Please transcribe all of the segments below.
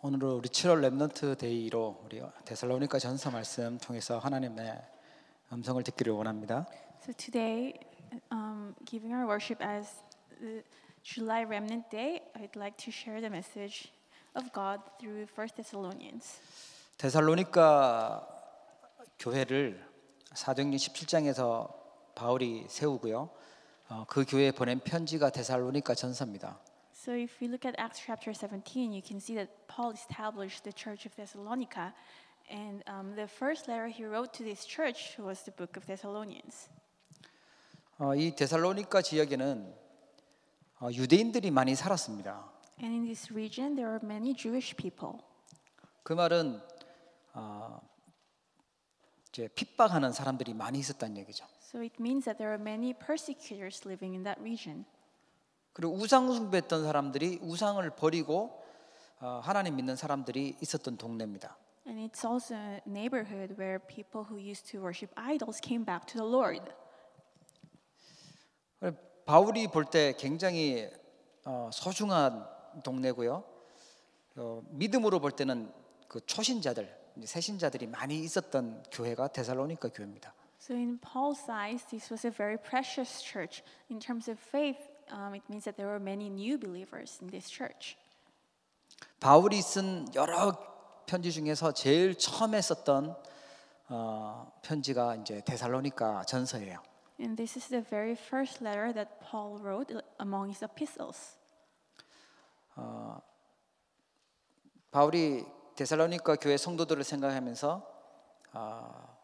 오늘은 우리 7월 랩넌트 데이로 우리 데살로니가 전서 말씀 통해서 하나님의 음성을 듣기를 원합니다. So today, um, giving our worship as the July Remnant Day, I'd like to share the message of God through First Thessalonians. 데살로니가 교회를 사도행전 17장에서 바울이 세우고요. 어, 그 교회에 보낸 편지가 데살로니가 전서입니다. So if we look at Acts chapter 17, you can see that Paul established the church of Thessalonica, and um, the first letter he wrote to this church was the book of Thessalonians. 어, 이 데살로니카 지역에는 어, 유대인들이 많이 살았습니다. And in this region there are many Jewish people. 그 말은 어, 이제 핍박하는 사람들이 많이 있었다는 얘기죠. So it means that there are many persecutors living in that region. 그리고 우상 숭배했던 사람들이 우상을 버리고 하나님 믿는 사람들이 있었던 동네입니다. And it's also a neighborhood where people who used to worship idols came back to the Lord. 바울이 볼 때 굉장히 소중한 동네고요. 믿음으로 볼 때는 그 초신자들, 새신자들이 많이 있었던 교회가 데살로니가 교회입니다. So in Paul's eyes, this was a very precious church. In terms of faith, um, it means that there were many new believers in this church. 바울이 쓴 여러 편지 중에서 제일 처음에 썼던 어, 편지가 이제 데살로니가 전서예요. And this is the very first letter that Paul wrote among his epistles. 어, 바울이 데살로니가 교회 성도들을 생각하면서 어,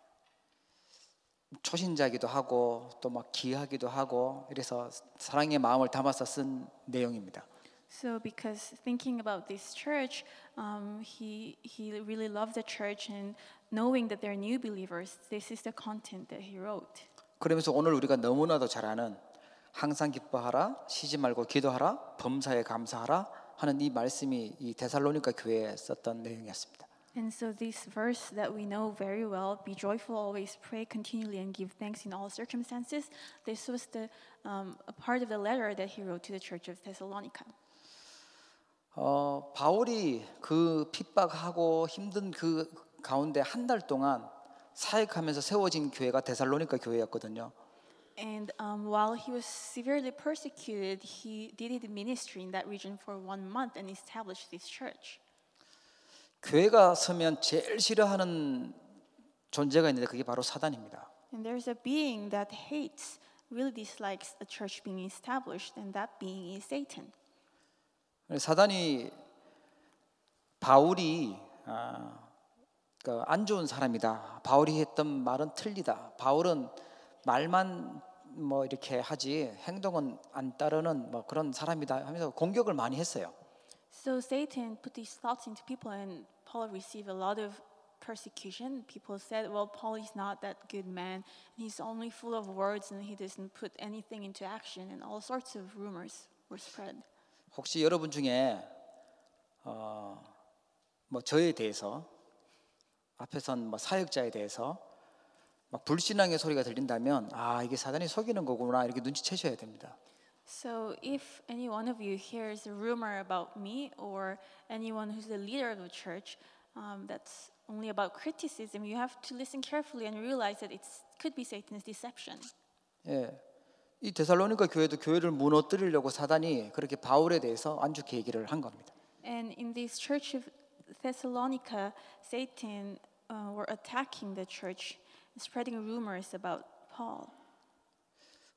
초신자기도 하고 또 막 기하기도 하고 이래서 사랑의 마음을 담아서 쓴 내용입니다. So because thinking about this church, um, he he really loved the church and knowing that they're new believers, this is the content that he wrote. 그러면서 오늘 우리가 너무나도 잘 아는 항상 기뻐하라, 쉬지 말고 기도하라, 범사에 감사하라 하는 이 말씀이 이 데살로니가 교회에 썼던 내용이었습니다. And so this verse that we know very well, be joyful always, pray continually, and give thanks in all circumstances, this was the um, a part of the letter that he wrote to the church of Thessalonica. 어, 바울이 그 핍박하고 힘든 그 가운데 동안 사역하면서 세워진 교회가 데살로니카 교회였거든요. And um, while he was severely persecuted, he did ministry in that region for one month and established this church. 교회가 서면 제일 싫어하는 존재가 있는데 그게 바로 사단입니다. And there's a being that hates, really dislikes a church being established, and that being is Satan. 사단이 바울이 아, 그러니까 안 좋은 사람이다. 바울이 했던 말은 틀리다. 바울은 말만 뭐 이렇게 하지 행동은 안 따르는 뭐 그런 사람이다 하면서 공격을 많이 했어요. So Satan put these thoughts into people, and Paul received a lot of persecution. People said, well, Paul is not that good man. He's only full of words and he doesn't put anything into action. And all sorts of rumors were spread. 혹시 여러분 중에 어, 뭐 저에 대해서 앞에선 뭐 사역자에 대해서 불신앙의 소리가 들린다면 아 이게 사단이 속이는 거구나 이렇게 눈치채셔야 됩니다. So if any one of you hears a rumor about me or anyone who's the leader of the church um, that's only about criticism, you have to listen carefully and realize that it could be Satan's deception. 예. 이 데살로니가 교회도 교회를 무너뜨리려고 사단이 그렇게 바울에 대해서 안 좋게 얘기를 한 겁니다. And in this church of Thessalonica, Satan uh, were attacking the church, spreading rumors about Paul.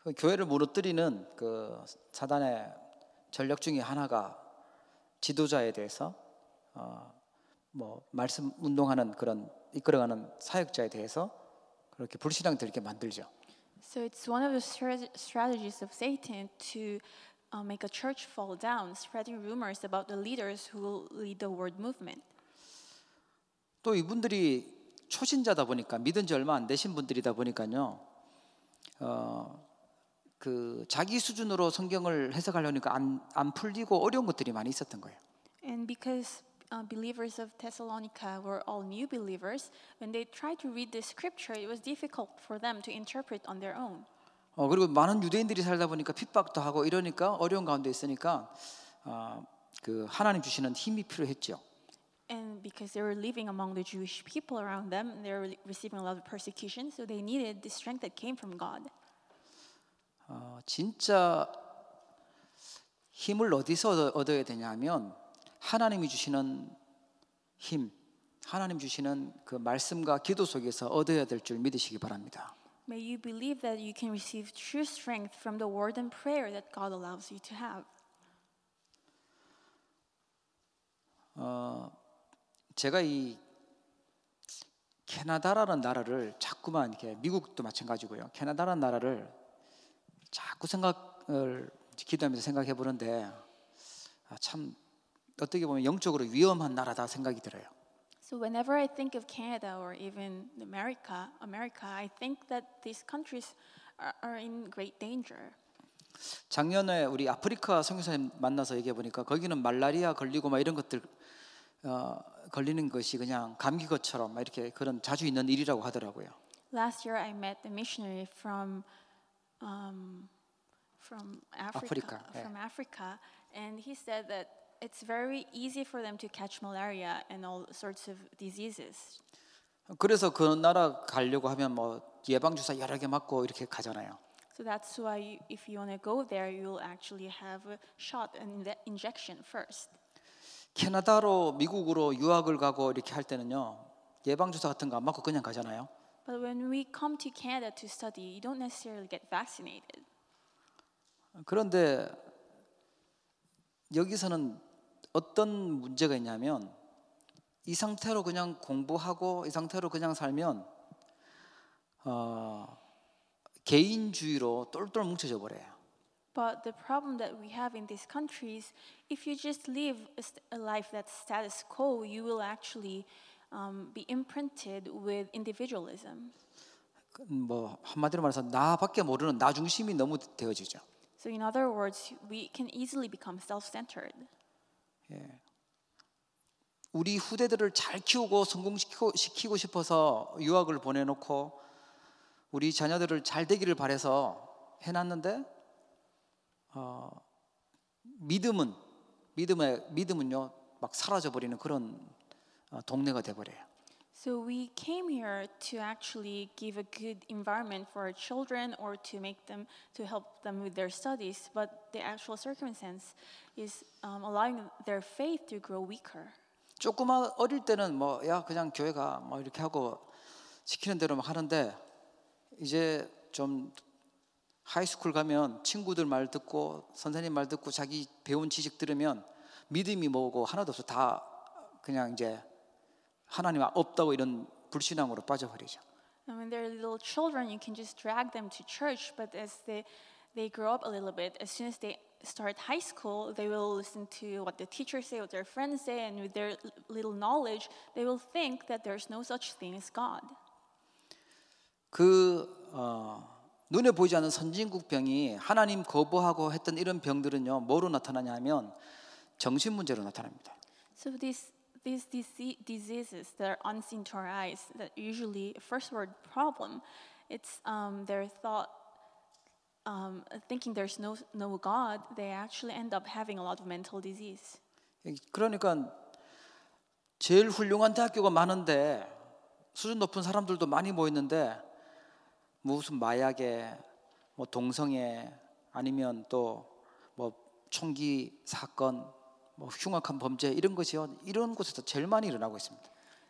그 교회를 무너뜨리는 그 사단의 전략 중의 하나가 지도자에 대해서 어, 뭐 말씀 운동하는 그런 이끌어가는 사역자에 대해서 그렇게 불신앙들게 만들죠. So it's one of the strategies of Satan to uh, make a church fall down, spreading rumors about the leaders who will lead the word movement. 또 이분들이 초신자다 보니까 믿은 지 얼마 안 되신 분들이다 보니까요. 어, 그 자기 수준으로 성경을 해석하려니까 안, 안 풀리고 어려운 것들이 많이 있었던 거예요. And because uh, believers of Thessalonica were all new believers, when they tried to read the scripture, it was difficult for them to interpret on their own. 어 그리고 많은 유대인들이 살다 보니까 핍박도 하고 이러니까 어려운 가운데 있으니까 어, 그 하나님 주시는 힘이 필요했죠. And because they were living among the Jewish people around them, they were receiving a lot of persecution, so they needed the strength that came from God. 진짜 힘을 어디서 얻어야 되냐면 하나님이 주시는 힘, 하나님 주시는 그 말씀과 기도 속에서 얻어야 될 줄 믿으시기 바랍니다. May you believe that you can receive true strength from the word and prayer that God allows you to have. 어, 제가 이 캐나다라는 나라를 자꾸만 이렇게 미국도 마찬가지고요. 캐나다라는 나라를 자꾸 생각을 기도하면서 생각해 보는데 참 어떻게 보면 영적으로 위험한 나라다 생각이 들어요. So whenever I think of Canada or even America, America, I think that these countries are, are in great danger. 작년에 우리 아프리카 선교사님 만나서 얘기해 보니까 거기는 말라리아 걸리고 막 이런 것들 어, 걸리는 것이 그냥 감기 것처럼 이렇게 그런 자주 있는 일이라고 하더라고요. Last year I met a missionary from um, from Africa, Africa yeah. from Africa, and he said that it's very easy for them to catch malaria and all sorts of diseases. 그래서 그 나라 가려고 하면 뭐 예방 주사 여러 개 맞고 이렇게 가잖아요. So that's why if you want to go there, you'll actually have a shot and injection first. 캐나다로 미국으로 유학을 가고 이렇게 할 때는요 예방 주사 같은 거 맞고 그냥 가잖아요. But when we come to Canada to study, you don't necessarily get vaccinated. 그런데 여기서는 어떤 문제가 있냐면 이 상태로 그냥 공부하고 이 상태로 그냥 살면 어, 개인주의로 똘똘 뭉쳐져 버려요. But the problem that we have in these countries, if you just live a life that's status quo, you will actually um, be imprinted with individualism. 뭐 한마디로 말해서 나밖에 모르는 나 중심이 너무 되어지죠. So in other words, we can easily become self-centered. 예. 우리 후대들을 잘 키우고 성공시키고 시키고 싶어서 유학을 보내놓고 우리 자녀들을 잘 되기를 바래서 해놨는데 어, 믿음은 믿음의 믿음은요 막 사라져 버리는 그런 동네가 돼 버려요. So we came here to actually give a good environment for our children or to make them to help them with their studies, but the actual circumstance is um, allowing their faith to grow weaker. 조그마 어릴 때는 뭐야 그냥 교회가 뭐 이렇게 하고 시키는 대로 막 하는데 이제 좀 하이스쿨 가면 친구들 말 듣고 선생님 말 듣고 자기 배운 지식 들으면 믿음이 뭐고 하나도 없어 다 그냥 이제 하나님 없다고 이런 불신앙으로 빠져버리죠. And when they're little children, you can just drag them to church, but as they they grow up a little bit, as soon as they start high school, they will listen to what the teachers say, what their friends say, and with their little knowledge, they will think that there's no such thing as God. 그 어, 눈에 보이지 않는 선진국병이 하나님 거부하고 했던 이런 병들은요 뭐로 나타나냐면 정신 문제로 나타납니다. So these these diseases that are unseen to our eyes, that usually first word problem, it's um, their thought, um, thinking there's no, no God, they actually end up having a lot of mental disease. 그러니까 제일 훌륭한 대학교가 많은데 수준 높은 사람들도 많이 모였는데 무슨 마약에 뭐 동성애 아니면 또뭐 총기 사건 뭐 흉악한 범죄 이런 것이요 이런 곳에서 제일 많이 일어나고 있습니다.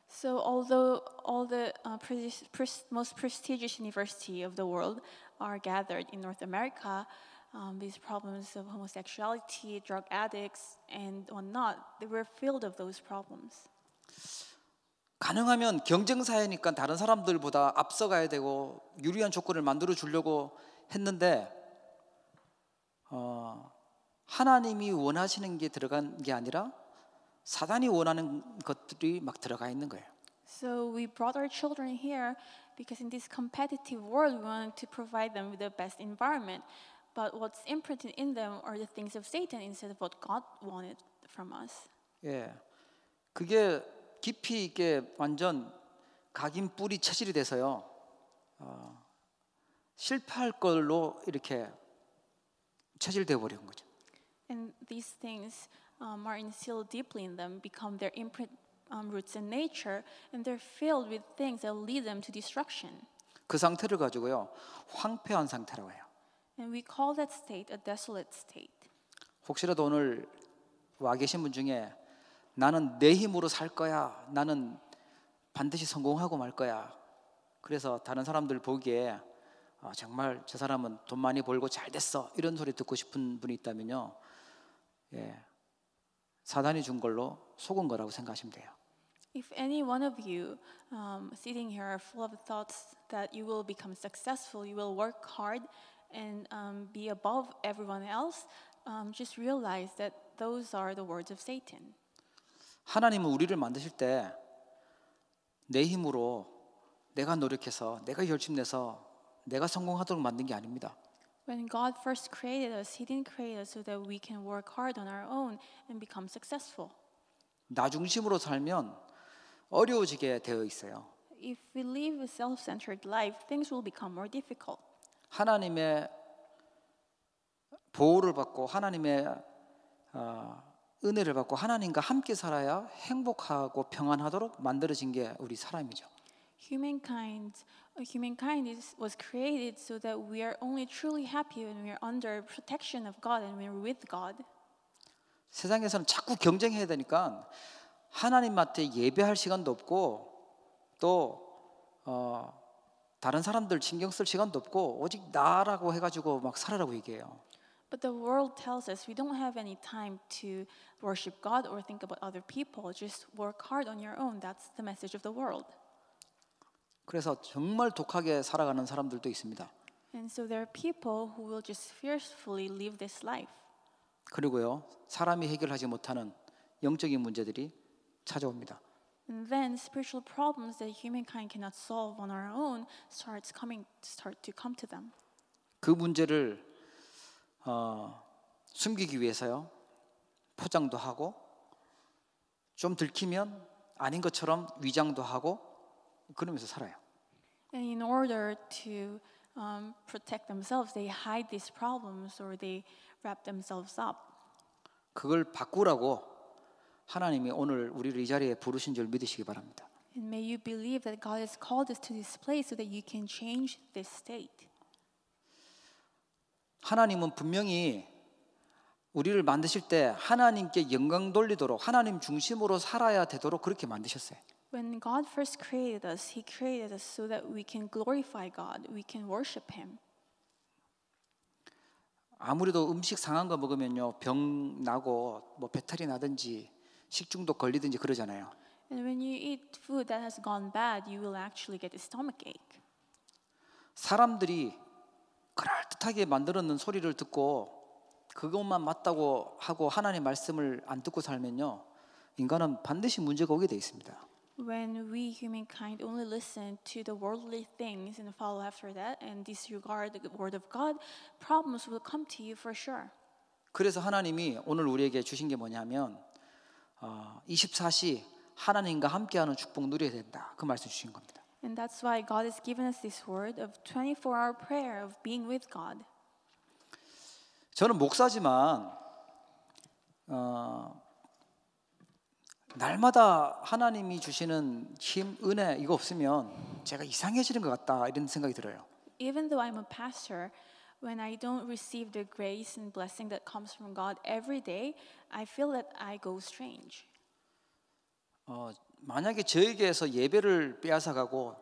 So although all the uh, pre pre most prestigious university of the world are gathered in North America, um, these problems of homosexuality, drug addicts, and whatnot, they were filled of those problems. 가능하면 경쟁 사회니까 다른 사람들보다 앞서가야 되고 유리한 조건을 만들어 주려고 했는데 어, 하나님이 원하시는 게 들어간 게 아니라 사단이 원하는 것들이 막 들어가 있는 거예요. So we brought our children here because in this competitive world we wanted to provide them with the best environment. But what's imprinted in them are the things of Satan instead of what God wanted from us. 예. 그게 깊이 있게 완전 각인 뿌리 체질이 돼서요. 어, 실패할 걸로 이렇게 체질돼 버린 거죠. And these things um, are instilled deeply in them, become their imprint um, roots in nature, and they're filled with things that lead them to destruction. 그 상태를 가지고요 황폐한 상태라고 해요. And we call that state a desolate state. 혹시라도 오늘 와 계신 분 중에 나는 내 힘으로 살 거야. 나는 반드시 성공하고 말 거야. 그래서 다른 사람들 보기에 아, 정말 저 사람은 돈 많이 벌고 잘 됐어 이런 소리 듣고 싶은 분이 있다면요 예, 사단이 준 걸로 속은 거라고 생각하시면 돼요. If any one of you um, sitting here are full of thoughts that you will become successful, you will work hard and um, be above everyone else, um, just realize that those are the words of Satan. 하나님은 우리를 만드실 때 내 힘으로 내가 노력해서 내가 열심내서 내가 성공하도록 만든 게 아닙니다. When God first created us, He didn't create us so that we can work hard on our own and become successful. 나 중심으로 살면 어려워지게 되어 있어요. If we live a self-centered life, things will become more difficult. 하나님의 보호를 받고 하나님의 어, 은혜를 받고 하나님과 함께 살아야 행복하고 평안하도록 만들어진 게 우리 사람이죠. Humankind humankind is, was created so that we are only truly happy when we are under protection of God and when we're with God. 세상에서는 자꾸 경쟁해야 되니까 예배할 시간도 없고 또 어, 다른 사람들 신경 쓸 시간도 없고 오직 나라고 해가지고 막 살아라고 얘기해요. But the world tells us we don't have any time to worship God or think about other people. Just work hard on your own. That's the message of the world. 그래서 정말 독하게 살아가는 사람들도 있습니다. And so there are people who will just fiercely live this life. 그리고요 사람이 해결하지 못하는 영적인 문제들이 찾아옵니다. And then spiritual problems that humankind cannot solve on our own starts coming start to come to them. 그 문제를 어, 숨기기 위해서요 포장도 하고 좀 들키면 아닌 것처럼 위장도 하고 그러면서 살아요. And in order to um, protect themselves, they hide these problems or they wrap themselves up. 그걸 바꾸라고 하나님이 오늘 우리를 이 자리에 부르신 줄 믿으시기 바랍니다. And may you believe that God has called us to this place so that you can change this state. 하나님은 분명히 우리를 만드실 때 하나님께 영광 돌리도록 하나님 중심으로 살아야 되도록 그렇게 만드셨어요. When God first created us, He created us so that we can glorify God, we can worship Him. 아무래도 음식 상한 거 먹으면요 병 나고 뭐 배탈이 나든지 식중독 걸리든지 그러잖아요. And when you eat food that has gone bad, you will actually get a stomach ache. 사람들이 그럴듯하게 만들어 놓은 소리를 듣고 그것만 맞다고 하고 하나님 말씀을 안 듣고 살면요 인간은 반드시 문제가 오게 돼 있습니다. when we humankind only listen to the worldly things and follow after that and disregard the word of God, problems will come to you for sure. 그래서 하나님이 오늘 우리에게 주신 게 뭐냐면 어, 24시 하나님과 함께하는 축복 누려야 된다. 그 말씀 주신 겁니다. And that's why God has given us this word of 24-hour prayer of being with God. 저는 목사지만 어, 날마다 하나님이 주시는 힘, 은혜 이거 없으면 제가 이상해지는 것 같다 이런 생각이 들어요. Even though I'm a pastor, when I don't receive the grace and blessing that comes from God every day, I feel that I go strange. 어, 만약에 저에게서 예배를 빼앗아 가고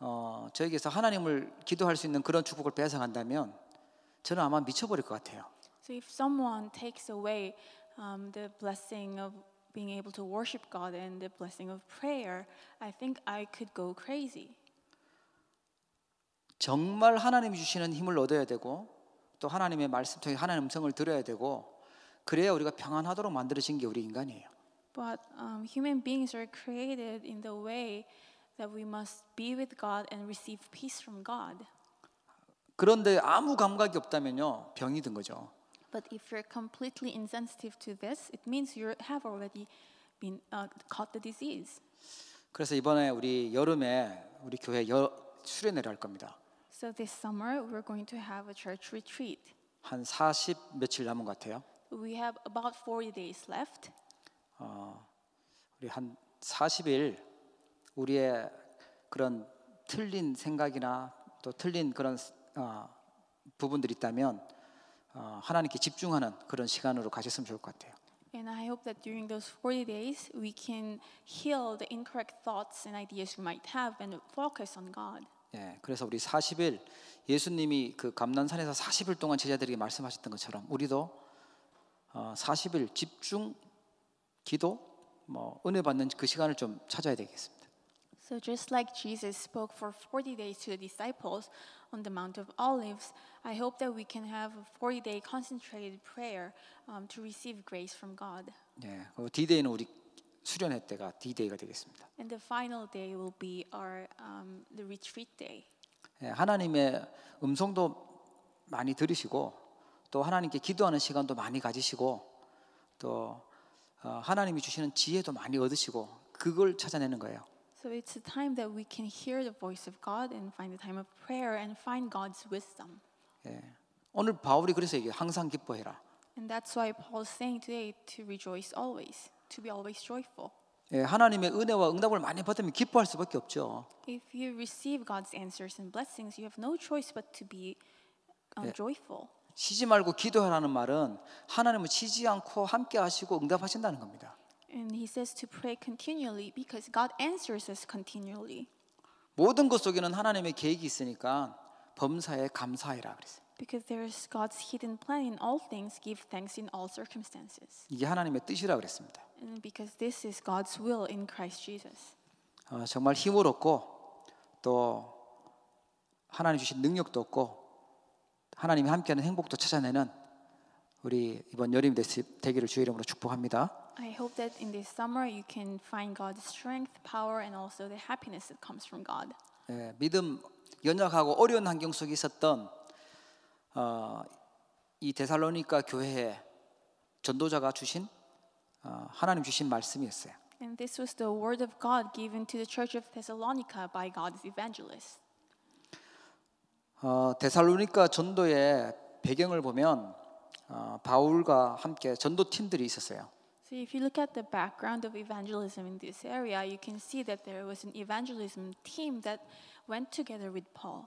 어, 저에게서 하나님을 기도할 수 있는 그런 축복을 빼앗아 간다면 저는 아마 미쳐버릴 것 같아요. So if someone takes away um, the blessing of being able to worship God and the blessing of prayer, I think I could go crazy. 정말 하나님이 주시는 힘을 얻어야 되고 또 하나님의 말씀 통해 하나님 음성을 들어야 되고 그래야 우리가 평안하도록 만들어진 게 우리 인간이에요. But um, human beings are created in the way that we must be with God and receive peace from God. 그런데 아무 감각이 없다면요 병이 든 거죠. But if you're completely insensitive to this, it means you have already been uh, caught the disease. 그래서 이번에 우리 여름에 우리 교회 여, 수련회를 할 겁니다. So this summer we're going to have a church retreat. 한 40 며칠 남은 것 같아요. We have about 40 days left. 어, 우리 한 40일 우리의 그런 틀린 생각이나 또 틀린 그런 어, 부분들이 있다면 하나님께 집중하는 그런 시간으로 가셨으면 좋을 것 같아요. And I hope that during those 40 days we can heal the incorrect thoughts and ideas we might have and focus on God. 예, 그래서 우리 40일 예수님이 그 감난산에서 40일 동안 제자들에게 말씀하셨던 것처럼 우리도 어, 40일 집중 기도 뭐 은혜 받는 그 시간을 좀 찾아야 되겠습니다. So, just like Jesus spoke for 40 days to the disciples on the Mount of Olives, I hope that we can have a 40 day concentrated prayer um, to receive grace from God. 예, 그 D-Day는 우리 수련회 때가 D-Day가 되겠습니다. And the final day will be our um, the retreat day. 예, 하나님의 음성도 많이 들으시고 또 하나님께 기도하는 시간도 많이 가지시고 또 어, 하나님이 주시는 지혜도 많이 얻으시고 그걸 찾아내는 거예요. So it's a time that we can hear the voice of God and find a time of prayer and find God's wisdom. 예. 오늘 바울이 그래서 얘기해 항상 기뻐해라. And that's why Paul is saying today to rejoice always, to be always joyful. 예, 하나님의 은혜와 응답을 많이 받으면 기뻐할 수밖에 없죠. If you receive God's answers and blessings, you have no choice but to be um, 예. joyful. 쉬지 말고 기도하라는 말은 하나님을 쉬지 않고 함께 하시고 응답하신다는 겁니다. And he says to pray continually because God answers us continually. 모든 것 속에는 하나님의 계획이 있으니까 범사에 감사해라 그랬어요. Because there is God's hidden plan in all things, give thanks in all circumstances. 이게 하나님의 뜻이라 그랬습니다. And because this is God's will in Christ Jesus. 어, 정말 힘을 얻고 또 하나님 주신 능력도 얻고 하나님이 함께하는 행복도 찾아내는 우리 이번 여름 되기를 주의 이름으로 축복합니다. I hope that in this summer you can find God's strength, power, and also the happiness that comes from God. 예, 믿음 연약하고 어려운 환경 속에 있었던 어, 이 데살로니가 교회에 전도자가 주신 어, 하나님 주신 말씀이었어요. And this was the word of God given to the church of Thessalonica by God's evangelist. 어, 데살로니가 전도의 배경을 보면 어, 바울과 함께 전도팀들이 있었어요. So if you look at the background of evangelism in this area, you can see that there was an evangelism team that went together with Paul.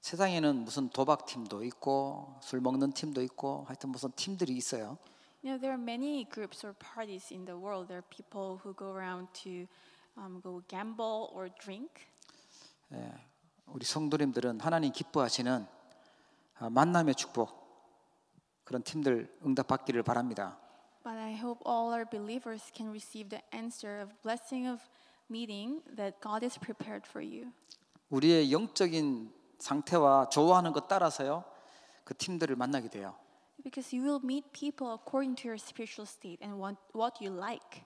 세상에는 무슨 도박 팀도 있고 술 먹는 팀도 있고 하여튼 무슨 팀들이 있어요. You know, there are many groups or parties in the world. There are people who go around to um, go gamble or drink. 예, 우리 성도님들은 하나님 기뻐하시는 만남의 축복 그런 팀들 응답받기를 바랍니다. but I hope all our believers can receive the answer of blessing of meeting that God is prepared for you. 우리의 영적인 상태와 조화하는 것 따라서요. 그 팀들을 만나게 돼요. Because you will meet people according to your spiritual state and what, what you like.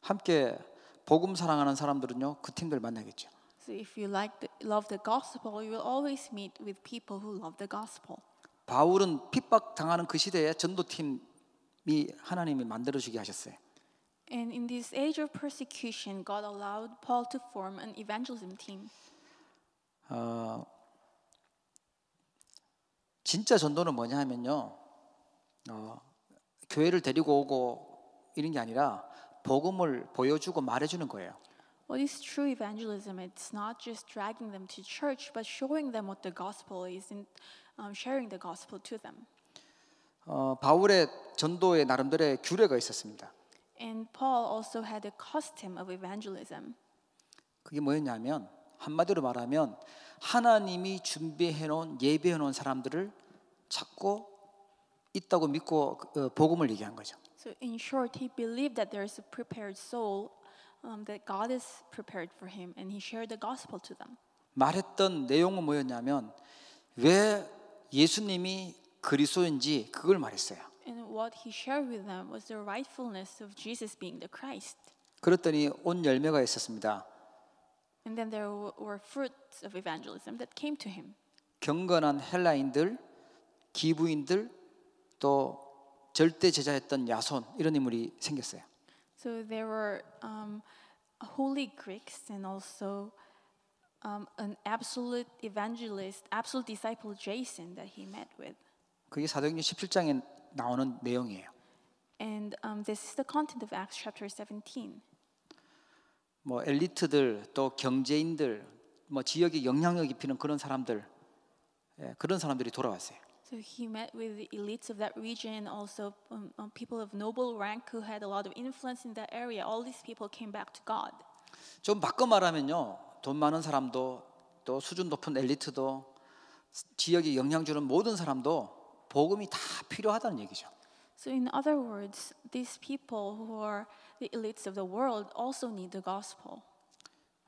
함께 복음 사랑하는 사람들은요. 그 팀들 만나겠죠. So if you like the, love the gospel, you will always meet with people who love the gospel. 바울은 핍박 당하는 그 시대에 전도팀 하나님이 만들어 주게 하셨어요. And in this age of persecution, God allowed Paul to form an evangelism team. 어, 진짜 전도는 뭐냐 하면요. 어, 교회를 데리고 오고 이런 게 아니라 복음을 보여주고 말해주는 거예요. What is true evangelism? It's not just dragging them to church, but showing them what the gospel is and um, sharing the gospel to them. 어, 바울의 전도의 나름대로의 규례가 있었습니다. And Paul also had a custom of evangelism. 그게 뭐였냐면 한마디로 말하면 하나님이 준비해 놓은 예배해 놓은 사람들을 찾고 있다고 믿고 어, 복음을 얘기한 거죠. So in short, he believed that there is a prepared soul um, that God is prepared for him, and he shared the gospel to them. 말했던 내용은 뭐였냐면 왜 예수님이 그리스도인지 그걸 말했어요. And what he shared with them was the rightfulness of Jesus being the Christ. 그랬더니 온 열매가 있었습니다. And then there were fruits of evangelism that came to him. 경건한 헬라인들, 기부인들, 또 절대 제자였던 야손 이런 인물이 생겼어요. So there were um, holy Greeks and also um, an absolute evangelist, absolute disciple Jason that he met with. 그게 사도행전 17장에 나오는 내용이에요. And um, this is the content of Acts chapter 17. 뭐 엘리트들 또 경제인들 뭐 지역에 영향력 입히는 그런 사람들 예, 그런 사람들이 돌아왔어요. So he met with the elites of that region, also um, people of noble rank who had a lot of influence in that area. All these people came back to God. 좀 바꿔 말하면요, 돈 많은 사람도 또 수준 높은 엘리트도 지역에 영향 주는 모든 사람도 복음이 다 필요하다는 얘기죠. So in other words, these people who are the elites of the world also need the gospel.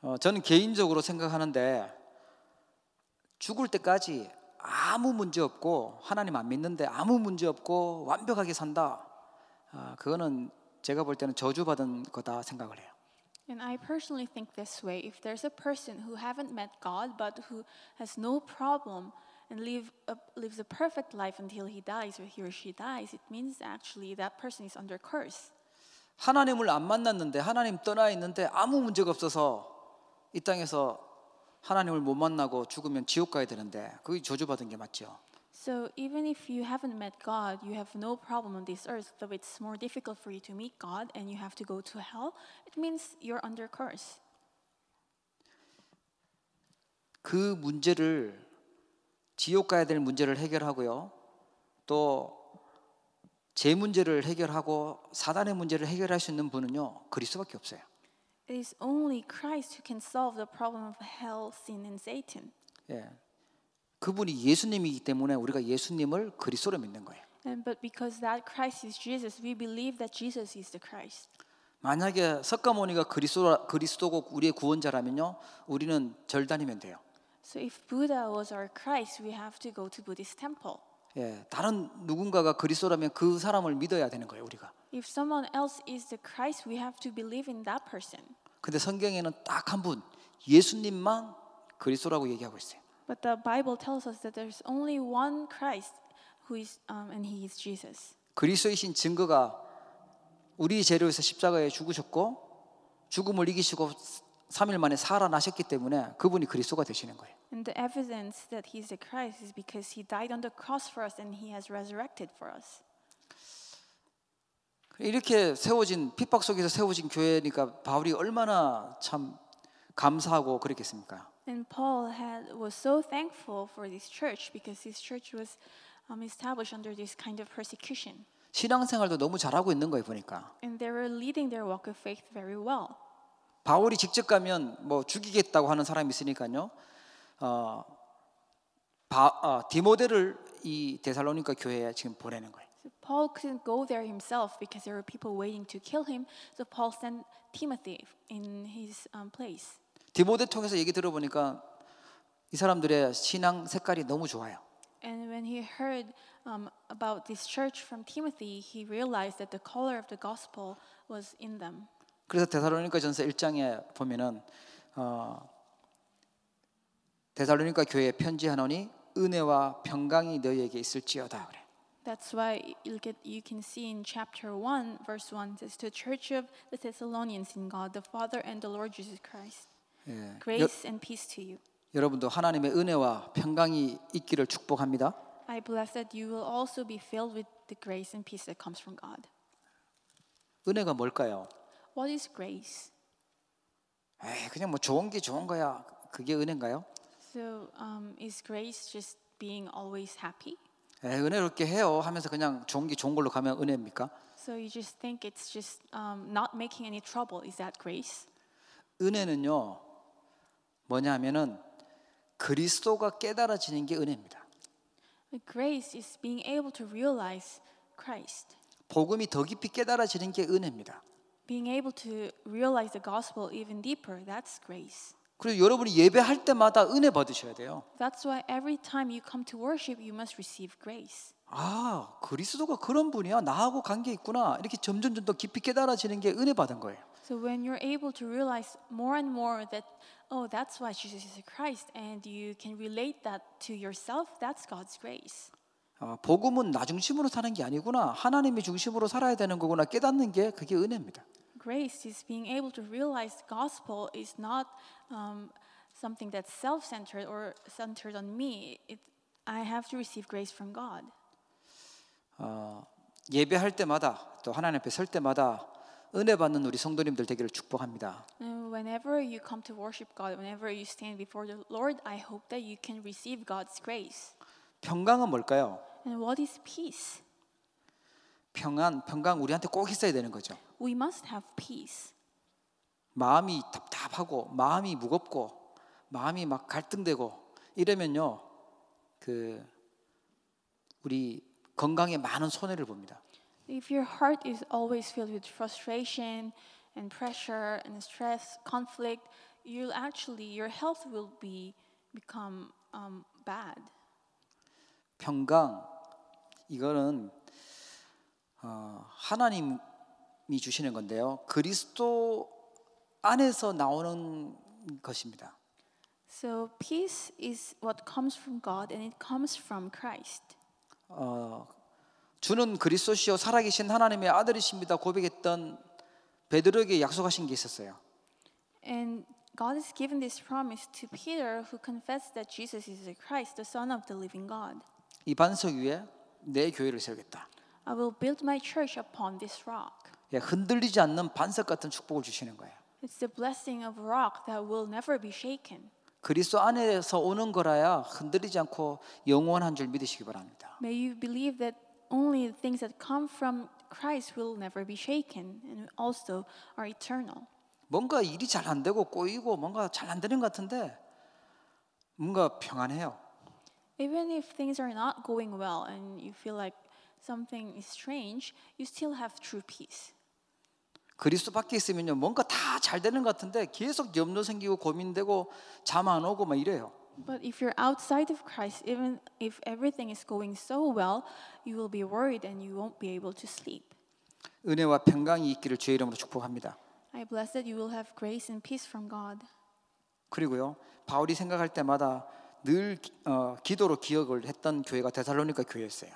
어, 저는 개인적으로 생각하는데 죽을 때까지 아무 문제 없고 하나님 안 믿는데 아무 문제 없고 완벽하게 산다. 어, 그거는 제가 볼 때는 저주받은 거다 생각을 해요. And I personally think this way. If there's a person who haven't met God but who has no problem and live a, lives a perfect life until he dies or he or she dies, it means actually that person is under curse. 하나님을 안 만났는데 하나님 떠나 있는데 아무 문제가 없어서 이 땅에서 하나님을 못 만나고 죽으면 지옥 가야 되는데 그게 저주받은 게 맞죠. So even if you haven't met God, you have no problem on this earth, though it's more difficult for you to meet God and you have to go to hell, it means you're under curse. 그 문제를 지옥 가야 될 문제를 해결하고요. 또 제 문제를 해결하고 사단의 문제를 해결할 수 있는 분은요. 그리스도밖에 없어요. It is only Christ who can solve the problem of hell, sin and Satan. 예. 그분이 예수님이기 때문에 우리가 예수님을 그리스도로 믿는 거예요. And but because that Christ is Jesus, we believe that Jesus is the Christ. 만약에 석가모니가 그리스도 그리스도고 우리의 구원자라면요. 우리는 절단이면 돼요. So if Buddha was our Christ, we have to go to Buddhist temple. 예, 다른 누군가가 그리스도라면 그 사람을 믿어야 되는 거예요, 우리가. If someone else is the Christ, we have to believe in that person. 근데 성경에는 딱 한 분, 예수님만 그리스도라고 얘기하고 있어요. But the Bible tells us that there's only one Christ who is um, and he is Jesus. 그리스도이신 증거가 우리 재료에서 십자가에 죽으셨고 죽음을 이기시고 3일 만에 살아나셨기 때문에 그분이 그리스도가 되시는 거예요. And the evidence that he's the Christ is because he died on the cross for us and he has resurrected for us. 이렇게 세워진 핍박 속에서 세워진 교회니까 바울이 얼마나 참 감사하고 그랬겠습니까? And Paul had, was so thankful for this church because this church was um, established under this kind of persecution. 신앙생활도 너무 잘하고 있는 거예요 보니까. And they were leading their walk of faith very well. 바울이 직접 가면 뭐 죽이겠다고 하는 사람이 있으니까요. 어, 바, 어, 디모데를 이 데살로니가 교회에 지금 보내는 거예요. So Paul couldn't go there himself because there were people waiting to kill him. So Paul sent Timothy in his um, place. 디모데 통해서 얘기 들어보니까 이 사람들의 신앙 색깔이 너무 좋아요. And when he heard um, about this church from Timothy, he realized that the color of the gospel was in them. 그래서 데살로니가 전서 1장에 보면은 어, 데살로니가 교회에 편지하노니 은혜와 평강이 너희에게 있을지어다 그래. That's why you get you can see in chapter 1 verse 1 says to church of the Thessalonians in God the Father and the Lord Jesus Christ. 예. Grace 여, and peace to you. 여러분도 하나님의 은혜와 평강이 있기를 축복합니다. I bless that you will also be filled with the grace and peace that comes from God. 은혜가 뭘까요? What is grace? 에이, 그냥 뭐 좋은 게 좋은 거야. 그게 은혜인가요? So um, is grace just being always happy? 에이, 은혜롭게 해요 하면서 그냥 좋은 게 좋은 걸로 가면 은혜입니까? So you just think it's just um, not making any trouble. Is that grace? 은혜는요 뭐냐면은 그리스도가 깨달아지는 게 은혜입니다. Grace is being able to realize Christ. 복음이 더 깊이 깨달아지는 게 은혜입니다. being able to realize the gospel even deeper, that's grace. 그리고 여러분이 예배할 때마다 은혜 받으셔야 돼요. That's why every time you come to worship, you must receive grace. 아, 그리스도가 그런 분이야. 나하고 관계 있구나. 이렇게 점점 더 깊이 깨달아지는 게 은혜 받은 거예요. So when you're able to realize more and more that oh that's why Jesus is Christ and you can relate that to yourself, that's God's grace. 복음은 나 중심으로 사는 게 아니구나. 하나님이 중심으로 살아야 되는 거구나. 깨닫는 게 그게 은혜입니다. Grace is being able to realize the gospel is not um, something that's self-centered or centered on me. It, I have to receive grace from God. 어, 예배할 때마다 또 하나님 앞에 설 때마다 은혜 받는 우리 성도님들 되기를 축복합니다. Whenever you come to worship God, whenever you stand before the Lord, I hope that you can receive God's grace. 평강은 뭘까요? And what is peace? 평안, 평강 우리한테 꼭 있어야 되는 거죠. We must have peace. 마음이 답답하고 마음이 무겁고 마음이 막 갈등되고 이러면요. 그 우리 건강에 많은 손해를 봅니다. If your heart is always filled with frustration and pressure and stress, conflict, you'll actually your health will be become um, bad. 평강 이거는 어, 하나님이 주시는 건데요. 그리스도 안에서 나오는 것입니다. So peace is what comes from God and it comes from Christ. 어, 주는 그리스도시요 살아계신 하나님의 아들이십니다 고백했던 베드로에게 약속하신 게 있었어요. And God has given this promise to Peter who confessed that Jesus is the Christ, the Son of the living God. 이 반석 위에 내 교회를 세우겠다. I will build my church upon this rock. 예, 흔들리지 않는 반석 같은 축복을 주시는 거예요. It's the blessing of rock that will never be shaken. 그리스도 안에서 오는 거라야 흔들리지 않고 영원한 줄 믿으시기 바랍니다. May you believe that only the things that come from Christ will never be shaken and also are eternal. 뭔가 일이 잘안 되고 꼬이고 뭔가 잘안 되는 것 같은데 뭔가 평안해요. Even if things are not going well and you feel like something is strange, you still have true peace. 그리스도 있으면요 뭔가 다 되는 것 같은데 계속 염려 생기고 고민되고 잠 오고 막 이래요. But if you're outside of Christ, even if everything is going so well, you will be worried and you won't be able to sleep. 은혜와 평강이 있기를 주의 이름으로 축복합니다. I bless that you will have grace and peace from God. 그리고요 바울이 생각할 때마다 늘 어, 기도로 기억을 했던 교회가 데살로니가 교회였어요.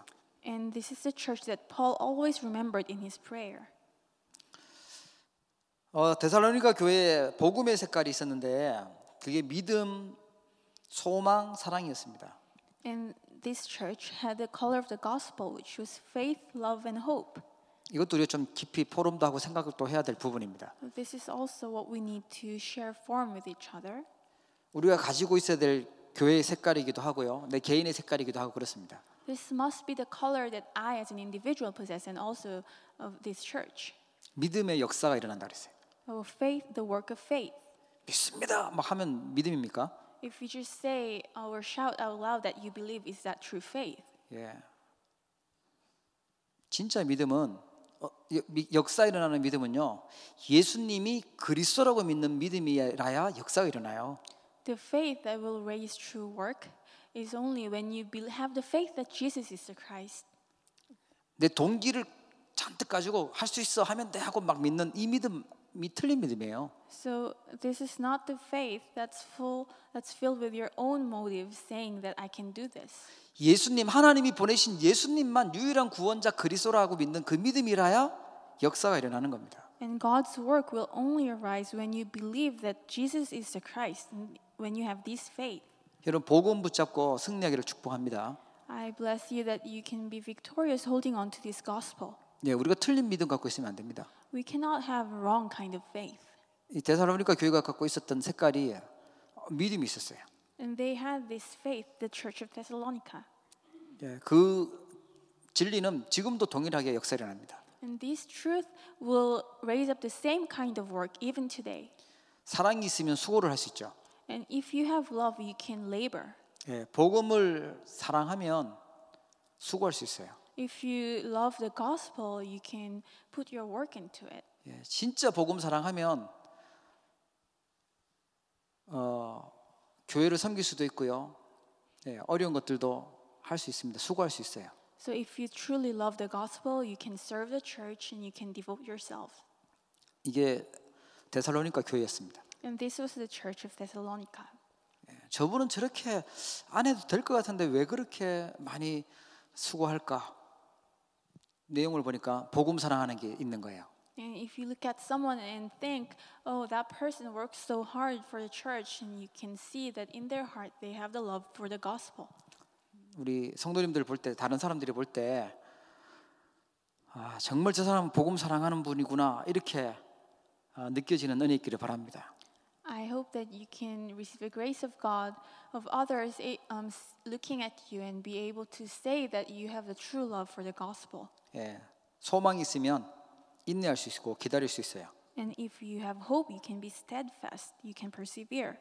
And this is the church that Paul always remembered in his prayer. 어, 데살로니가 교회에 복음의 색깔이 있었는데 그게 믿음, 소망, 사랑이었습니다. And this church had the color of the gospel which was faith, love and hope. 이것도 우리가 좀 깊이 포럼도 하고 생각을 또 해야 될 부분입니다. This is also what we need to share form with each other. 우리가 가지고 있어야 될 교회의 색깔이기도 하고요. 내 개인의 색깔이기도 하고 그렇습니다. This must be the color that I as an individual possess and also of this church. 믿음의 역사가 일어난다 그랬어요. Oh, faith, the work of faith. 믿습니다. 막 하면 믿음입니까? If you just say or shout out loud that you believe, is that true faith? 예. 진짜 믿음은 어, 역사 일어나는 믿음은요. 예수님이 그리스도라고 믿는 믿음이라야 역사가 일어나요. The faith that will raise true work is only when you have the faith that Jesus is the Christ. 내 동기를 잔뜩 가지고 할 수 있어 하면 돼 하고 막 믿는 이 믿음이 틀린 믿음이에요. So this is not the faith that's full that's filled with your own motive saying that I can do this. 예수님 하나님이 보내신 예수님만 유일한 구원자 그리스도라고 믿는 그 믿음이라야 역사가 일어나는 겁니다. And God's work will only arise when you believe that Jesus is the Christ. when you have this faith. 여러분 복음 붙잡고 승리하기를 축복합니다. I bless you that you can be victorious holding on to this gospel. 예, 우리가 틀린 믿음 갖고 있으면 안 됩니다. We cannot have wrong kind of faith. 이 대사로니까 교회가 갖고 있었던 색깔이 믿음이 있었어요. And they had this faith, the Church of Thessalonica. 예, 그 진리는 지금도 동일하게 역사를 합니다. And this truth will raise up the same kind of work even today. 사랑이 있으면 수고를 할 수 있죠. And if you have love, you can labor. 예, 복음을 사랑하면 수고할 수 있어요. If you love the gospel, you can put your work into it. 예, 진짜 복음 사랑하면 어, 교회를 섬길 수도 있고요. 예, 어려운 것들도 할 수 있습니다. 수고할 수 있어요. So if you truly love the gospel, you can serve the church and you can devote yourself. 이게 데살로니가 교회였습니다. And this was the church of Thessalonica. 저분은 저렇게 안 해도 될 것 같은데 왜 그렇게 많이 수고할까? 내용을 보니까 복음 사랑하는 게 있는 거예요. And if you look at someone and think, oh, that person works so hard for the church, and you can see that in their heart they have the love for the gospel. 우리 성도님들 볼 때, 다른 사람들이 볼 때, 아, 정말 저 사람은 복음 사랑하는 분이구나 이렇게 아, 느껴지는 은혜 있기를 바랍니다. I hope that you can receive the grace of God, of others eh, um, looking at you and be able to say that you have a true love for the gospel. 예, 소망이 있으면 인내할 수 있고 기다릴 수 있어요. And if you have hope, you can be steadfast. You can persevere.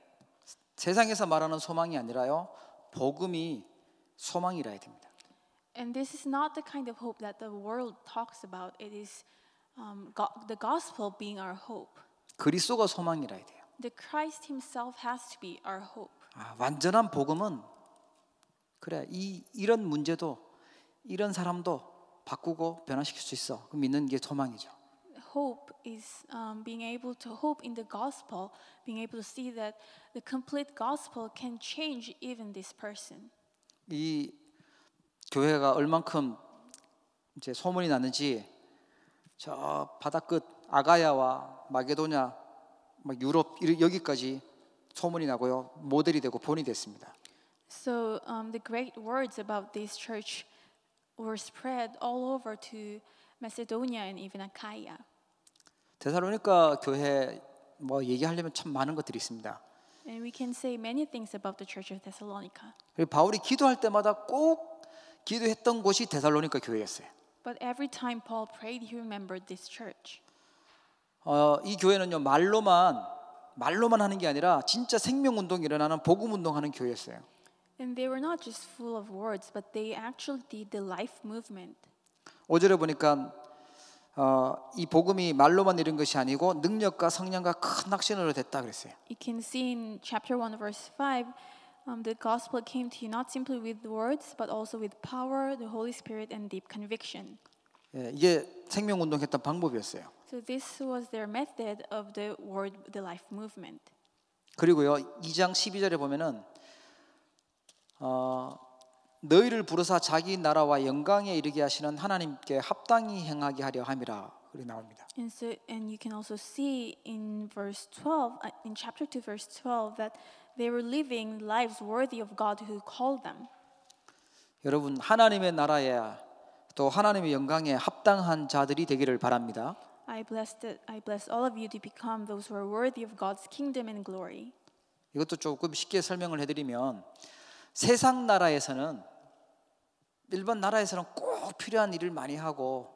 세상에서 말하는 소망이 아니라요. 복음이 소망이라 해야 됩니다. And this is not the kind of hope that the world talks about. It is um, the gospel being our hope. 그리스도가 소망이라 해야 돼. that Christ himself has to be our hope. 아, 완전한 복음은 그래. 이 이런 문제도 이런 사람도 바꾸고 변화시킬 수 있어. 그럼 믿는 게 소망이죠. hope is um, being able to hope in the gospel, being able to see that the complete gospel can change even this person. 이 교회가 얼만큼 이제 소문이 나는지 저 바다 끝 아가야와 마게도냐 막 유럽 여기까지 소문이 나고요. 모델이 되고 본이 됐습니다. So um, the great words about this church were spread all over to Macedonia and even Achaia. 데살로니가 교회 뭐 얘기하려면 참 많은 것들이 있습니다. And we can say many things about the church of Thessalonica. 바울이 기도할 때마다 꼭 기도했던 곳이 데살로니가 교회였어요. But every time Paul prayed, he remembered this church. 어, 이 교회는요 말로만 말로만 하는 게 아니라 진짜 생명 운동 일어나는 복음 운동하는 교회였어요. And they were not just full of words, but they actually did the life movement. 5절에 보니까 어, 이 복음이 말로만 이룬 것이 아니고 능력과 성령과 큰 확신으로 됐다 그랬어요. You can see in chapter 1 verse 5 um, the gospel came to you not simply with words but also with power, the Holy Spirit and deep conviction. 예, 이게 생명 운동했던 방법이었어요. So this was their method of the word the life movement. 그리고요. 2장 12절에 보면은 어 너희를 부르사 자기 나라와 영광에 이르게 하시는 하나님께 합당히 행하게 하려 함이라 그리 나옵니다. And so and you can also see in verse 12 in chapter 2 verse 12 that they were living lives worthy of God who called them. 여러분 하나님의 나라에 또 하나님의 영광에 합당한 자들이 되기를 바랍니다. I blessed it, I bless all of you to become those who are worthy of God's kingdom and glory. 이것도 조금 쉽게 설명을 해드리면 세상 나라에서는 일반 나라에서는 꼭 필요한 일을 많이 하고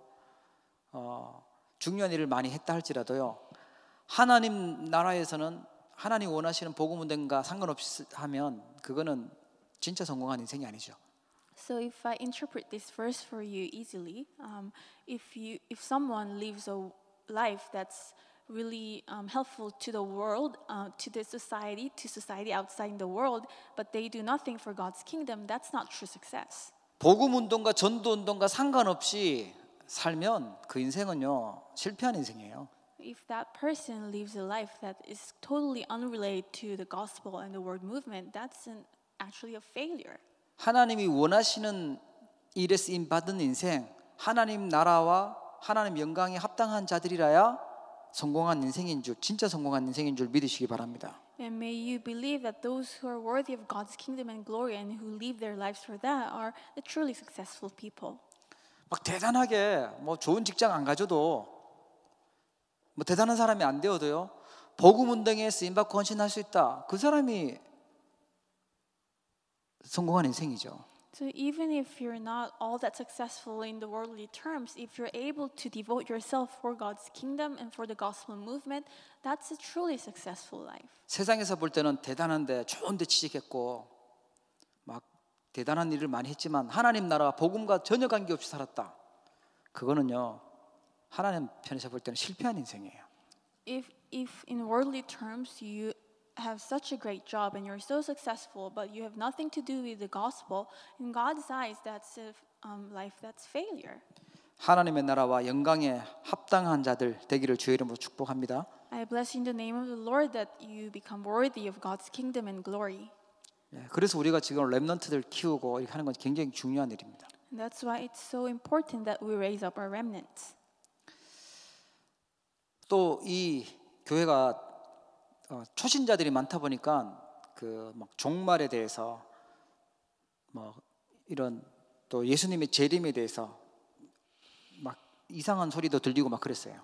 어, 중요한 일을 많이 했다 할지라도요 하나님 나라에서는 하나님 원하시는 복음 운동과 상관없이 하면 그거는 진짜 성공한 인생이 아니죠. So if I interpret this verse for you easily, um, if you if someone lives a life that's really um, helpful to the world, uh, to the society, to society outside the world, but they do nothing for God's kingdom, that's not true success. 복음 운동과 전도 운동과 상관없이 살면 그 인생은요 실패한 인생이에요. If that person lives a life that is totally unrelated to the gospel and the word movement, that's an, actually a failure. 하나님이 원하시는 일에 쓰임 받은 인생, 하나님 나라와 하나님 영광에 합당한 자들이라야 성공한 인생인 줄 진짜 성공한 인생인 줄 믿으시기 바랍니다. And may you believe that those who are worthy of God's kingdom and glory and who live their lives for that are the truly successful people. 막 대단하게 뭐 좋은 직장 안 가져도 뭐 대단한 사람이 안 되어도요. 복음 운동에 쓰임 받고 헌신할 수 있다. 그 사람이 성공한 인생이죠. So even if you're not all that successful in the worldly terms, if you're able to devote yourself for God's kingdom and for the gospel movement, that's a truly successful life. 세상에서 볼 때는 대단한데 좋은데 취직했고 막 대단한 일을 많이 했지만 하나님 나라 복음과 전혀 관계없이 살았다. 그거는요. 하나님 편에서 볼 때는 실패한 인생이에요. If if in worldly terms you have such a great job and you're so successful, but you have nothing to do with the gospel. In God's eyes, that's a um, life that's failure. 하나님의 나라와 영광에 합당한 자들 되기를 주의 이름으로 축복합니다. I bless you in the name of the Lord that you become worthy of God's kingdom and glory. 예, 그래서 우리가 지금 렘넌트들 키우고 이렇게 하는 건 굉장히 중요한 일입니다. And that's why it's so important that we raise up our remnants. 또 교회가 어, 초신자들이 많다 보니까 그 막 종말에 대해서 뭐 이런 또 예수님의 재림에 대해서 막 이상한 소리도 들리고 막 그랬어요.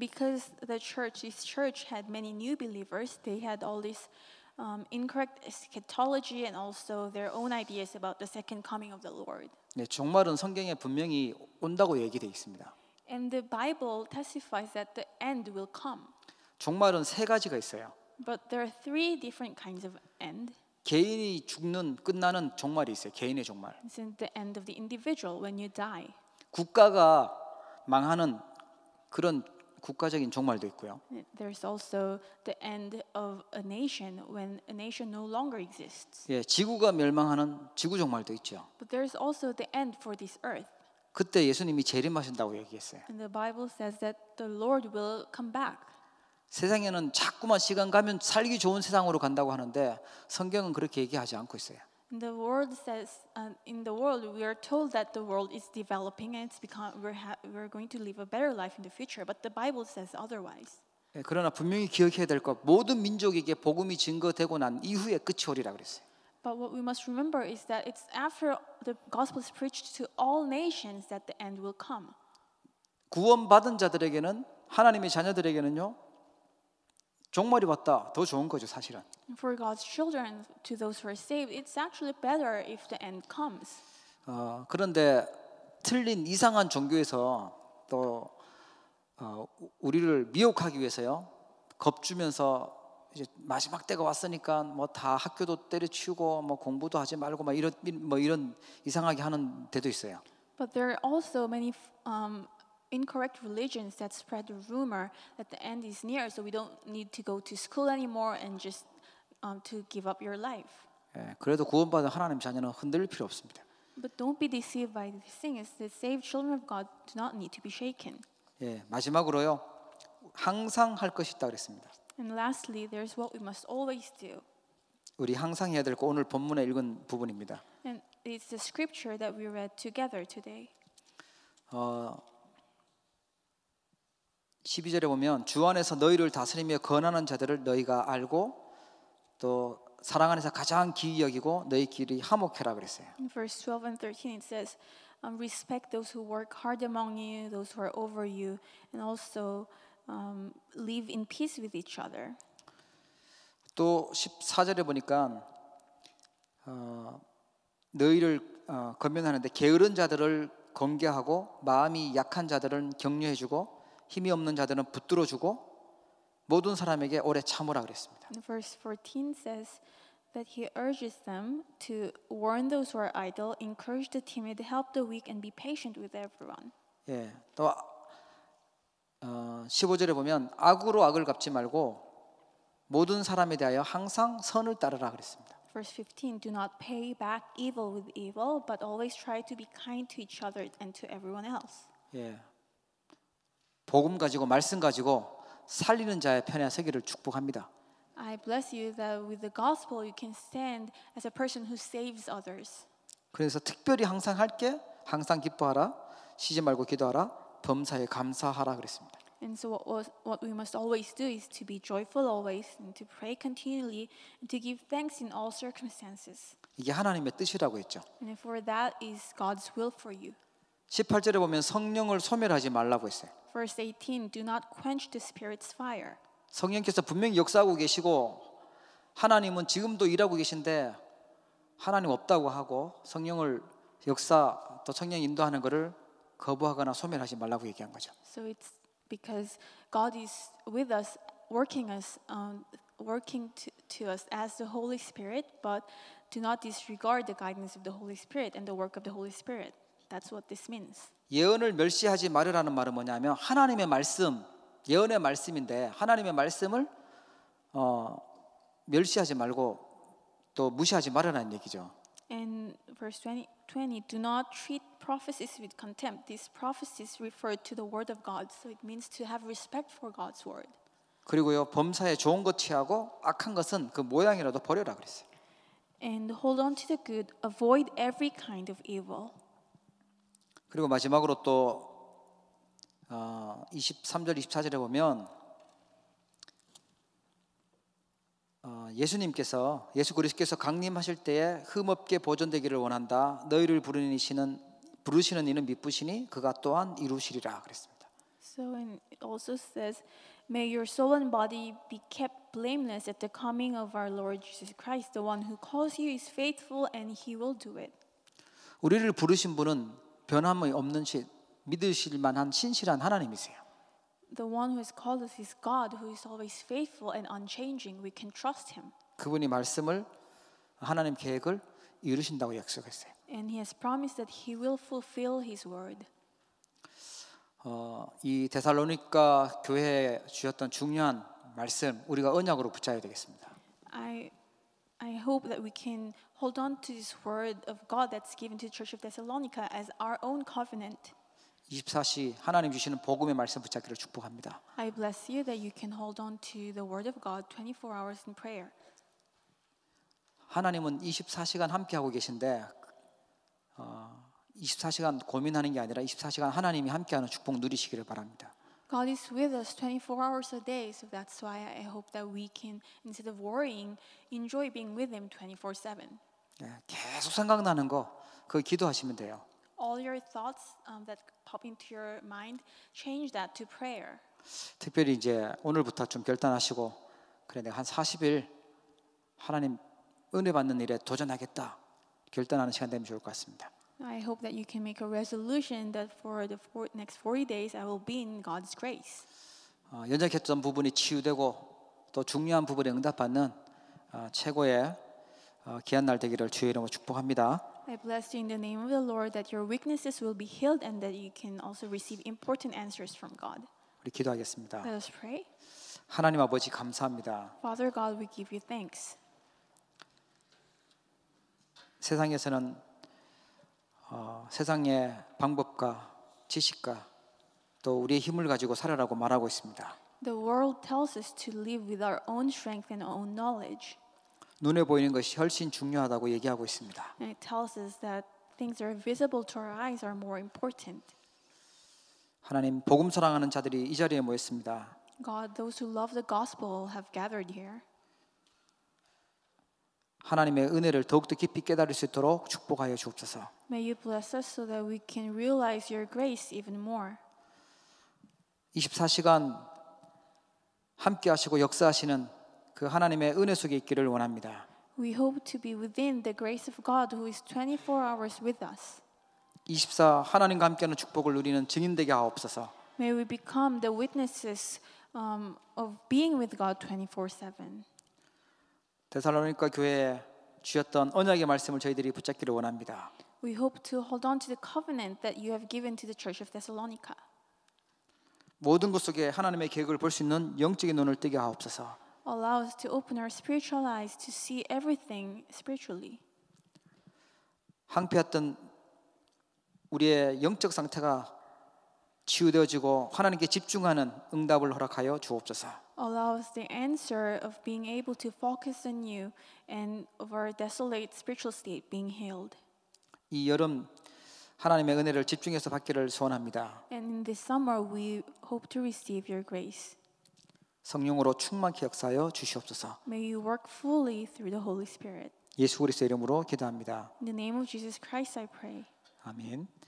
Because the church, this church had many new believers, they had all this um, incorrect eschatology and also their own ideas about the second coming of the Lord. 네, 종말은 성경에 분명히 온다고 얘기돼 있습니다. And the Bible testifies that the end will come. 종말은 세 가지가 있어요. But there are three different kinds of end. 개인이 죽는 끝나는 종말이 있어요. 개인의 종말. It's in the end of the individual when you die. 국가가 망하는 그런 국가적인 종말도 있고요. There's also the end of a nation when a nation no longer exists. 예, 지구가 멸망하는 지구 종말도 있죠. But there's also the end for this earth. 그때 예수님이 재림하신다고 얘기했어요. And the Bible says that the Lord will come back. 세상에는 자꾸만 시간 가면 살기 좋은 세상으로 간다고 하는데 성경은 그렇게 얘기하지 않고 있어요. In the world says, uh, in the world we are told that the world is developing and it's become we're ha- we're going to live a better life in the future, but the Bible says otherwise. 예, 그러나 분명히 기억해야 될것 모든 민족에게 복음이 증거되고 난 이후에 끝이 오리라 그랬어요. But what we must remember is that it's after the gospel is preached to all nations that the end will come. 구원받은 자들에게는 하나님의 자녀들에게는요 종말이 왔다 더 좋은 거죠 사실은. For God's children, to those who are saved, it's actually better if the end comes. 어, 그런데 틀린 이상한 종교에서 또 어, 우리를 미혹하기 위해서요 겁주면서 이제 마지막 때가 왔으니까 뭐 다 학교도 때려치우고 뭐 공부도 하지 말고 막 이런 뭐 이런 이상하게 하는 데도 있어요. But there are also many um, incorrect religions that spread the rumor that the end is near, so we don't need to go to school anymore and just um, to give up your life. 예, 그래도 구원받은 하나님 자녀는 흔들릴 필요 없습니다. But don't be deceived by these things. The saved children of God do not need to be shaken. 예, 마지막으로요. 항상 할 것이 있다 그랬습니다. And lastly, there's what we must always do. 우리 항상 해야 될거 오늘 본문에 읽은 부분입니다. And it's the scripture that we read together today. 어, 12절에 보면 주 안에서 너희를 다스리며 권하는 자들을 너희가 알고 또 사랑 안에서 가장 기이 여기고 너희 길이 화목해라 그랬어요. In verse 12 and 13 it says um, respect those who work hard among you, those who are over you and also um, live in peace with each other. 또 14절에 보니까 어, 너희를 어, 건면하는데 게으른 자들을 검게하고 마음이 약한 자들은 격려해 주고 힘이 없는 자들은 붙들어 주고 모든 사람에게 오래 참으라 그랬습니다. Verse 14 says that he urges them to warn those who are idle, encourage the timid, help the weak and be patient with everyone. 예. 또 어, 15절에 보면 악으로 악을 갚지 말고 모든 사람에 대하여 항상 선을 따르라 그랬습니다. Verse 15 Do not pay back evil with evil, but always try to be kind to each other and to everyone else. 예. 복음 가지고 말씀 가지고 살리는 자의 편에 서기를 축복합니다. I bless you that with the gospel you can stand as a person who saves others. 그래서 특별히 항상 할게 항상 기뻐하라 쉬지 말고 기도하라 범사에 감사하라 그랬습니다. And so what, was, what we must always do is to be joyful always and to pray continually and to give thanks in all circumstances. 이게 하나님의 뜻이라고 했죠. And for that is God's will for you. 18절에 보면 성령을 소멸하지 말라고 했어요. Verse 18 Do not quench the spirit's fire. 성령께서 분명히 역사하고 계시고 하나님은 지금도 일하고 계신데 하나님 없다고 하고 성령을 역사 또 성령 인도하는 것을 거부하거나 소멸하지 말라고 얘기한 거죠. So it's because God is with us, working us, um, working to, to us as the Holy Spirit, but do not disregard the guidance of the Holy Spirit and the work of the Holy Spirit. That's what this means. 예언을 멸시하지 말으라는 말은 뭐냐면 하나님의 말씀, 예언의 말씀인데 하나님의 말씀을 어, 멸시하지 말고 또 무시하지 말으라는 얘기죠. And verse 20, 20 do not treat prophecies with contempt. These prophecies refer to the word of God, so it means to have respect for God's word. 그리고요 범사에 좋은 것 취하고 악한 것은 그 모양이라도 버려라 그랬어요. And hold on to the good, avoid every kind of evil. 그리고 마지막으로 또 어, 23절, 24절에 보면 어, 예수님께서 예수 그리스께서 강림하실 때에 흠없게 보존되기를 원한다. 너희를 부르시는 부르시는 이는 믿으시니 그가 또한 이루시리라 그랬습니다. So it also says, May your soul and body be kept blameless at the coming of our Lord Jesus Christ. The one who calls you is faithful and he will do it. 우리를 부르신 분은 변함이 없는 신, 믿으실 만한 신실한 하나님이세요. The one who has called us is God, who is always faithful and unchanging. We can trust Him. 그분이 말씀을 하나님 계획을 이루신다고 약속했어요. And He has promised that He will fulfill His word. 어, 이 데살로니가 교회에 주셨던 중요한 말씀 우리가 언약으로 붙여야 되겠습니다. I I hope that we can hold on to this word of God that's given to the Church of Thessalonica as our own covenant. 24시 하나님 주시는 복음의 말씀 붙잡기를 축복합니다. I bless you that you can hold on to the word of God 24 hours in prayer. 하나님은 24시간 함께하고 계신데 어, 24시간 고민하는 게 아니라 24시간 하나님이 함께하는 축복 누리시기를 바랍니다. God is with us 24 hours a day. So that's why I hope that we can, instead of worrying, enjoy being with Him 24/7. 예, 계속 생각나는 거, 그 기도하시면 돼요. All your thoughts um, that pop into your mind, change that to prayer. 특별히 이제 오늘부터 좀 결단하시고, 그래 내가 한 40일 하나님 은혜 받는 일에 도전하겠다 결단하는 시간 되면 좋을 것 같습니다. I hope that you can make a resolution that for the four, next 40 days I will be in God's grace. 어, 연약했던 부분이 치유되고 또 중요한 부분에 응답받는 어, 최고의 어, 귀한 날 되기를 주의 이름으로 축복합니다. I bless you in the name of the Lord that your weaknesses will be healed and that you can also receive important answers from God. 우리 기도하겠습니다. Let us pray. 하나님 아버지 감사합니다. Father God, we give you thanks. 세상에서는 어, 세상의 방법과 지식과 또 우리의 힘을 가지고 살아라고 말하고 있습니다. The world tells us to live with our own strength and own knowledge. 눈에 보이는 것이 훨씬 중요하다고 얘기하고 있습니다. And it tells us that things that are visible to our eyes are more important. 하나님 복음 사랑하는 자들이 이 자리에 모였습니다. God, those who love the gospel have gathered here. 하나님의 은혜를 더욱더 깊이 깨달을 수 있도록 축복하여 주옵소서. May you bless us so that we can realize your grace even more. 24시간 함께 하시고 역사하시는 그 하나님의 은혜 속에 있기를 원합니다. We hope to be within the grace of God who is 24 hours with us. 24 하나님과 함께하는 축복을 누리는 증인 되게 하옵소서. May we become the witnesses um, of being with God 24/7. 데살로니가 교회에 주셨던 언약의 말씀을 저희들이 붙잡기를 원합니다. We hope to hold on to the covenant that you have given to the church of Thessalonica. 모든 것 속에 하나님의 계획을 볼 수 있는 영적인 눈을 뜨게 하옵소서. Allow us to open our spiritual eyes to see everything spiritually. 항폐했던 우리의 영적 상태가 치유되어지고 하나님께 집중하는 응답을 허락하여 주옵소서. Allow us the answer of being able to focus on you and of our desolate spiritual state being healed. 이 여름 하나님의 은혜를 집중해서 받기를 소원합니다. And in this summer we hope to receive your grace. 성령으로 충만케 역사하여 주시옵소서. May you work fully through the Holy Spirit. 예수 그리스도의 이름으로 기도합니다. In the name of Jesus Christ I pray. 아멘.